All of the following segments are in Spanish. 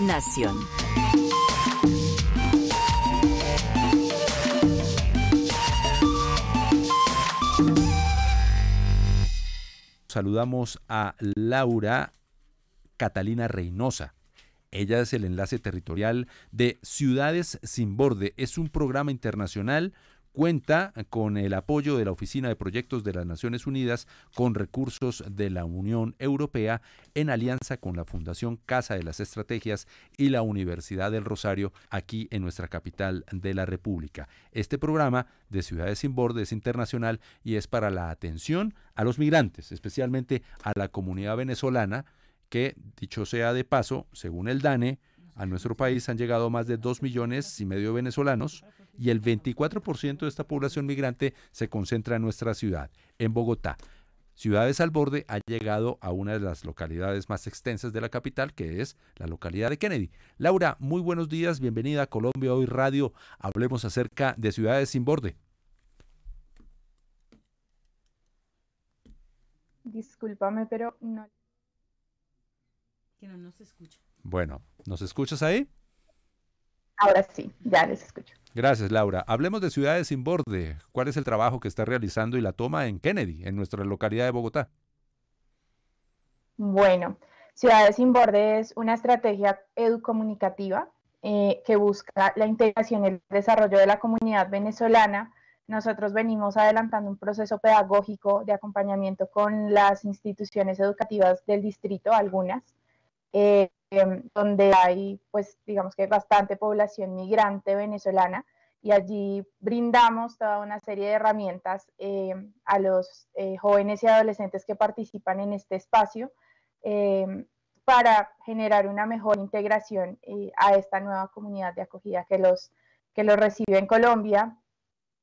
Nación. Saludamos a Laura Catalina Reynosa. Ella es el enlace territorial de Ciudades sin Borde. Es un programa internacional cuenta con el apoyo de la Oficina de Proyectos de las Naciones Unidas con recursos de la Unión Europea en alianza con la Fundación Casa de las Estrategias y la Universidad del Rosario aquí en nuestra capital de la República. Este programa de Ciudades sin Bordes internacional y es para la atención a los migrantes, especialmente a la comunidad venezolana que, dicho sea de paso, según el DANE, a nuestro país han llegado más de dos millones y medio venezolanos y el 24% de esta población migrante se concentra en nuestra ciudad, en Bogotá. Ciudades al Borde ha llegado a una de las localidades más extensas de la capital, que es la localidad de Kennedy. Laura, muy buenos días, bienvenida a Colombia Hoy Radio. Hablemos acerca de Ciudades sin Borde. Discúlpame, pero no. Que no nos escucha. Bueno, ¿nos escuchas ahí? Ahora sí, ya les escucho. Gracias, Laura. Hablemos de Ciudades sin Borde. ¿Cuál es el trabajo que está realizando y la toma en Kennedy, en nuestra localidad de Bogotá? Bueno, Ciudades sin Borde es una estrategia educomunicativa eh, que busca la integración y el desarrollo de la comunidad venezolana. Nosotros venimos adelantando un proceso pedagógico de acompañamiento con las instituciones educativas del distrito, algunas, eh, Em, donde hay, pues, digamos que bastante población migrante venezolana y allí brindamos toda una serie de herramientas em, a los eh, jóvenes y adolescentes que participan en este espacio em, para generar una mejor integración eh, a esta nueva comunidad de acogida que los, que recibe en Colombia.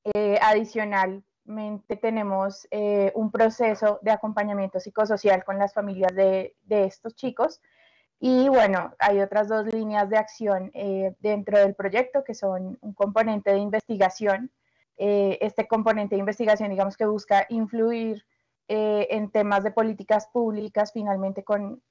Eh, adicionalmente tenemos un proceso de acompañamiento psicosocial con las familias de estos chicos y bueno, hay otras dos líneas de acción eh, dentro del proyecto que son un componente de investigación. Eh, este componente de investigación, digamos que busca influir eh, en temas de políticas públicas finalmente con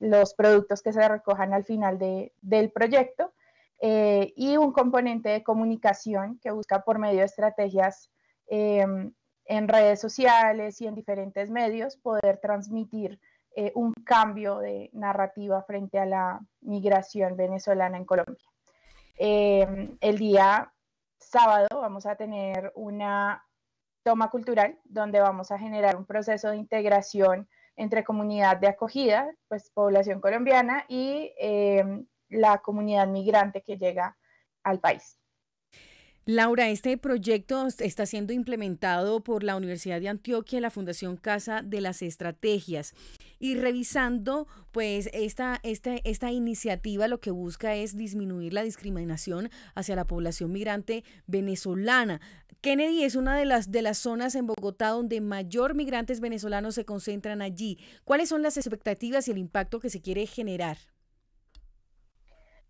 los productos que se recojan al final del proyecto. y un componente de comunicación que busca por medio de estrategias em, en redes sociales y en diferentes medios poder transmitir eh, un cambio de narrativa frente a la migración venezolana en Colombia. Eh, el día sábado vamos a tener una toma cultural donde vamos a generar un proceso de integración entre comunidad de acogida, pues población colombiana y eh, la comunidad migrante que llega al país. Laura, este proyecto está siendo implementado por la Universidad de Antioquia y la Fundación Casa de las Estrategias. Y revisando, pues, este, esta, iniciativa lo que busca es disminuir la discriminación hacia la población migrante venezolana. Kennedy es una de las, de las zonas en Bogotá donde mayor migrantes venezolanos se concentran allí. ¿Cuáles son las expectativas y el impacto que se quiere generar?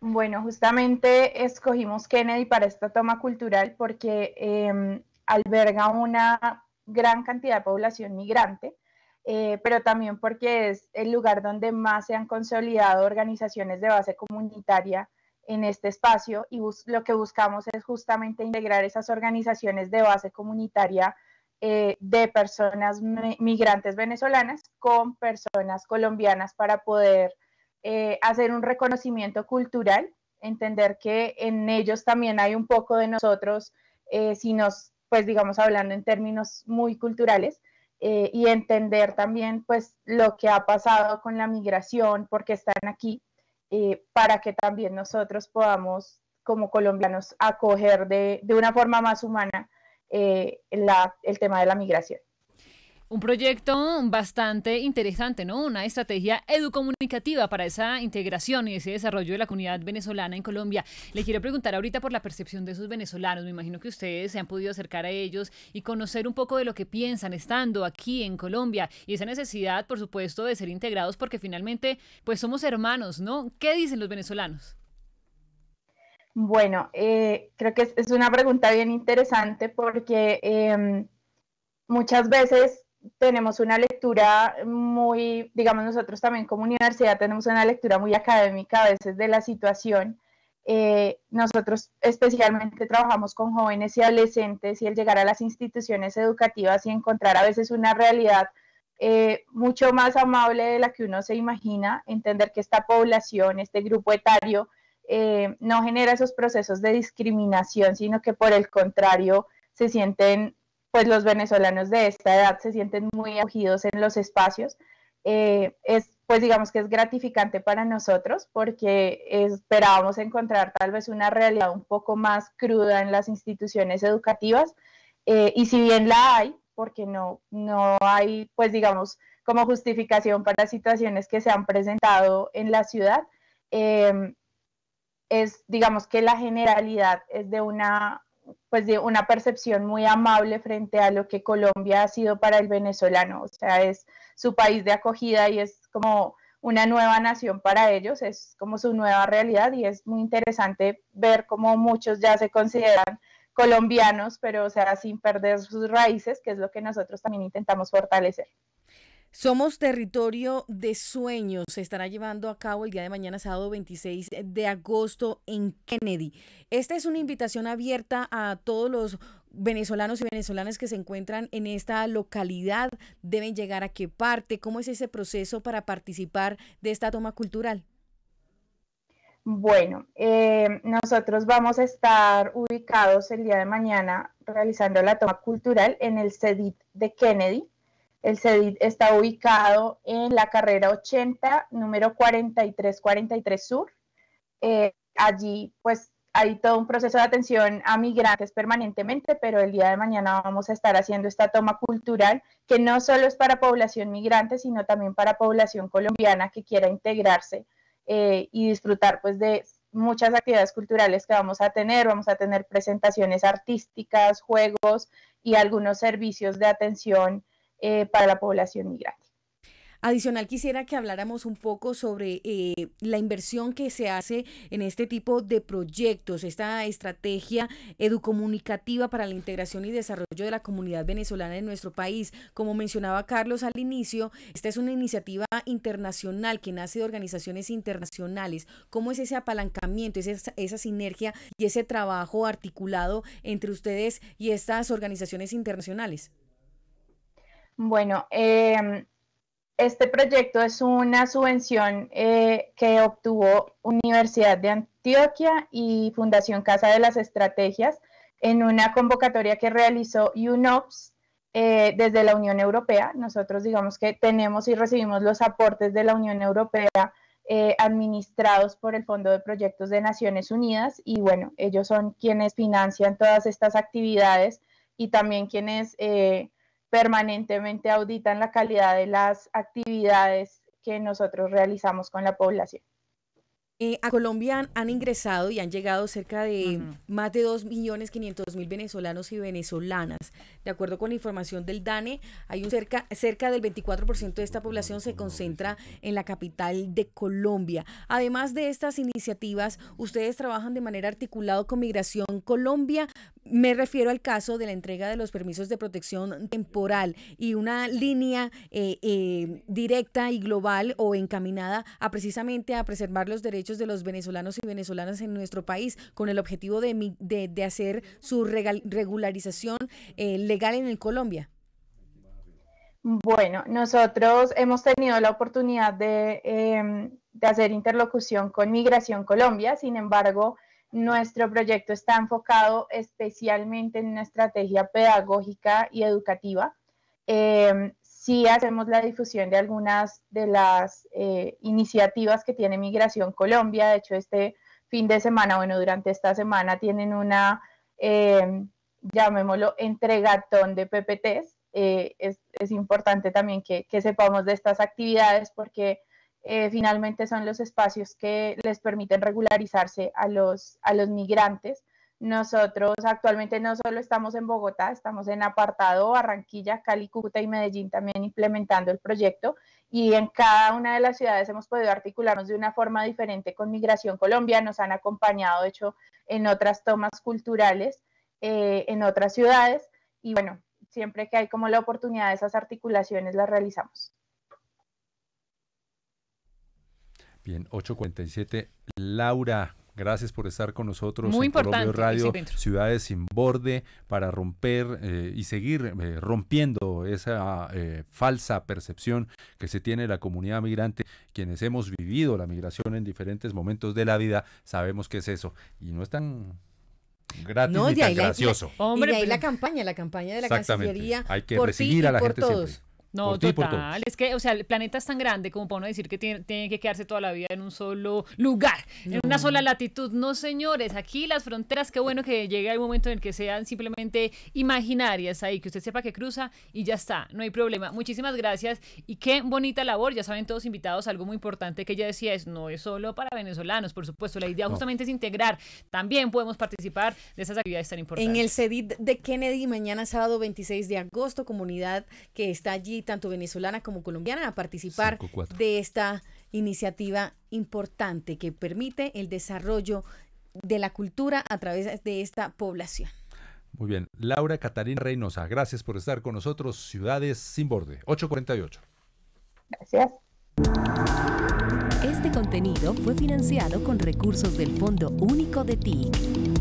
Bueno, justamente escogimos Kennedy para esta toma cultural porque em, alberga una gran cantidad de población migrante, eh, pero también porque es el lugar donde más se han consolidado organizaciones de base comunitaria en este espacio y lo que buscamos es justamente integrar esas organizaciones de base comunitaria eh, de personas migrantes venezolanas con personas colombianas para poder eh, hacer un reconocimiento cultural, entender que en ellos también hay un poco de nosotros, eh, si nos, pues digamos, hablando en términos muy culturales, eh, y entender también pues lo que ha pasado con la migración, porque están aquí, para que también nosotros podamos como colombianos acoger de, una forma más humana la, el tema de la migración. Un proyecto bastante interesante, ¿no? Una estrategia educomunicativa para esa integración y ese desarrollo de la comunidad venezolana en Colombia. Le quiero preguntar ahorita por la percepción de esos venezolanos. Me imagino que ustedes se han podido acercar a ellos y conocer un poco de lo que piensan estando aquí en Colombia y esa necesidad, por supuesto, de ser integrados porque finalmente, pues somos hermanos, ¿no? ¿Qué dicen los venezolanos? Bueno, eh, creo que es, una pregunta bien interesante porque em, muchas veces tenemos una lectura muy, digamos nosotros también como universidad tenemos una lectura muy académica a veces de la situación. Eh, nosotros especialmente trabajamos con jóvenes y adolescentes y el llegar a las instituciones educativas y encontrar a veces una realidad eh, mucho más amable de la que uno se imagina, entender que esta población, este grupo etario, eh, no genera esos procesos de discriminación, sino que por el contrario se sienten pues los venezolanos de esta edad se sienten muy acogidos en los espacios. Eh, es, pues digamos que es gratificante para nosotros porque esperábamos encontrar tal vez una realidad un poco más cruda en las instituciones educativas eh, y si bien la hay, porque no, no hay, pues digamos, como justificación para situaciones que se han presentado en la ciudad, eh, es, digamos que la generalidad es de una pues de una percepción muy amable frente a lo que Colombia ha sido para el venezolano, o sea, es su país de acogida y es como una nueva nación para ellos, es como su nueva realidad y es muy interesante ver cómo muchos ya se consideran colombianos, pero o sea, sin perder sus raíces, que es lo que nosotros también intentamos fortalecer. Somos territorio de sueños. Se estará llevando a cabo el día de mañana, sábado 26 de agosto, en Kennedy. Esta es una invitación abierta a todos los venezolanos y venezolanas que se encuentran en esta localidad. Deben llegar a qué parte, cómo es ese proceso para participar de esta toma cultural. Bueno, eh, nosotros vamos a estar ubicados el día de mañana realizando la toma cultural en el CEDIT de Kennedy el CEDIT está ubicado en la carrera 80, número 4343 Sur. Eh, allí, pues, hay todo un proceso de atención a migrantes permanentemente, pero el día de mañana vamos a estar haciendo esta toma cultural que no solo es para población migrante, sino también para población colombiana que quiera integrarse eh, y disfrutar, pues, de muchas actividades culturales que vamos a tener. Vamos a tener presentaciones artísticas, juegos y algunos servicios de atención eh, para la población migrante. Adicional, quisiera que habláramos un poco sobre eh, la inversión que se hace en este tipo de proyectos, esta estrategia educomunicativa para la integración y desarrollo de la comunidad venezolana en nuestro país. Como mencionaba Carlos al inicio, esta es una iniciativa internacional que nace de organizaciones internacionales. ¿Cómo es ese apalancamiento, esa sinergia y ese trabajo articulado entre ustedes y estas organizaciones internacionales? Bueno, em, este proyecto es una subvención eh, que obtuvo Universidad de Antioquia y Fundación Casa de las Estrategias en una convocatoria que realizó UNOPS eh, desde la Unión Europea. Nosotros digamos que tenemos y recibimos los aportes de la Unión Europea eh, administrados por el Fondo de Proyectos de Naciones Unidas y bueno, ellos son quienes financian todas estas actividades y también quienes permanentemente auditan la calidad de las actividades que nosotros realizamos con la población. Eh, a Colombia han, ingresado y han llegado cerca de más de 2.500.000 venezolanos y venezolanas. De acuerdo con la información del DANE, hay un cerca, cerca del 24% de esta población se concentra en la capital de Colombia. Además de estas iniciativas, ustedes trabajan de manera articulada con Migración Colombia. Me refiero al caso de la entrega de los permisos de protección temporal y una línea eh, eh, directa y global o encaminada a precisamente a preservar los derechos de los venezolanos y venezolanas en nuestro país, con el objetivo de, hacer su regularización eh, legal en el Colombia? Bueno, nosotros hemos tenido la oportunidad em, de, hacer interlocución con Migración Colombia, sin embargo, nuestro proyecto está enfocado especialmente en una estrategia pedagógica y educativa. Em, sí hacemos la difusión de algunas de las eh, iniciativas que tiene Migración Colombia. De hecho, este fin de semana, bueno, durante esta semana tienen una, eh, llamémoslo, entregatón de PPTs. Eh, es, importante también que, sepamos de estas actividades porque finalmente son los espacios que les permiten regularizarse a los, a los migrantes nosotros actualmente no solo estamos en Bogotá, estamos en Apartado, Barranquilla, Cali, Cúcuta y Medellín también implementando el proyecto y en cada una de las ciudades hemos podido articularnos de una forma diferente con Migración Colombia, nos han acompañado de hecho en otras tomas culturales eh, en otras ciudades y bueno, siempre que hay como la oportunidad de esas articulaciones las realizamos. Bien, 8.47. Laura, Gracias por estar con nosotros en Radio, Ciudades sin Borde, para romper eh, y seguir eh, rompiendo esa eh, falsa percepción que se tiene de la comunidad migrante. Quienes hemos vivido la migración en diferentes momentos de la vida, sabemos que es eso. Y no es tan gratis ni tan gracioso. y, hombre, ahí la campaña, la campaña de la Cancillería. Hay que por recibir a la gente todos. No, total. Es que, o sea, el planeta es tan grande como para uno decir que tiene, que quedarse toda la vida en un solo lugar, en una sola latitud. No, señores, aquí las fronteras, qué bueno que llegue el momento en el que sean simplemente imaginarias ahí, que usted sepa que cruza y ya está, no hay problema. Muchísimas gracias y qué bonita labor. Ya saben, todos invitados, algo muy importante que ella decía es: no es solo para venezolanos, por supuesto. La idea justamente es integrar. También podemos participar de esas actividades tan importantes. En el CEDID de Kennedy, mañana sábado 26 de agosto, comunidad que está allí tanto venezolana como colombiana a participar de esta iniciativa importante que permite el desarrollo de la cultura a través de esta población. Muy bien, Laura Catarina Reynosa, gracias por estar con nosotros, Ciudades sin Borde, 848. Gracias. Este contenido fue financiado con recursos del Fondo Único de TIC.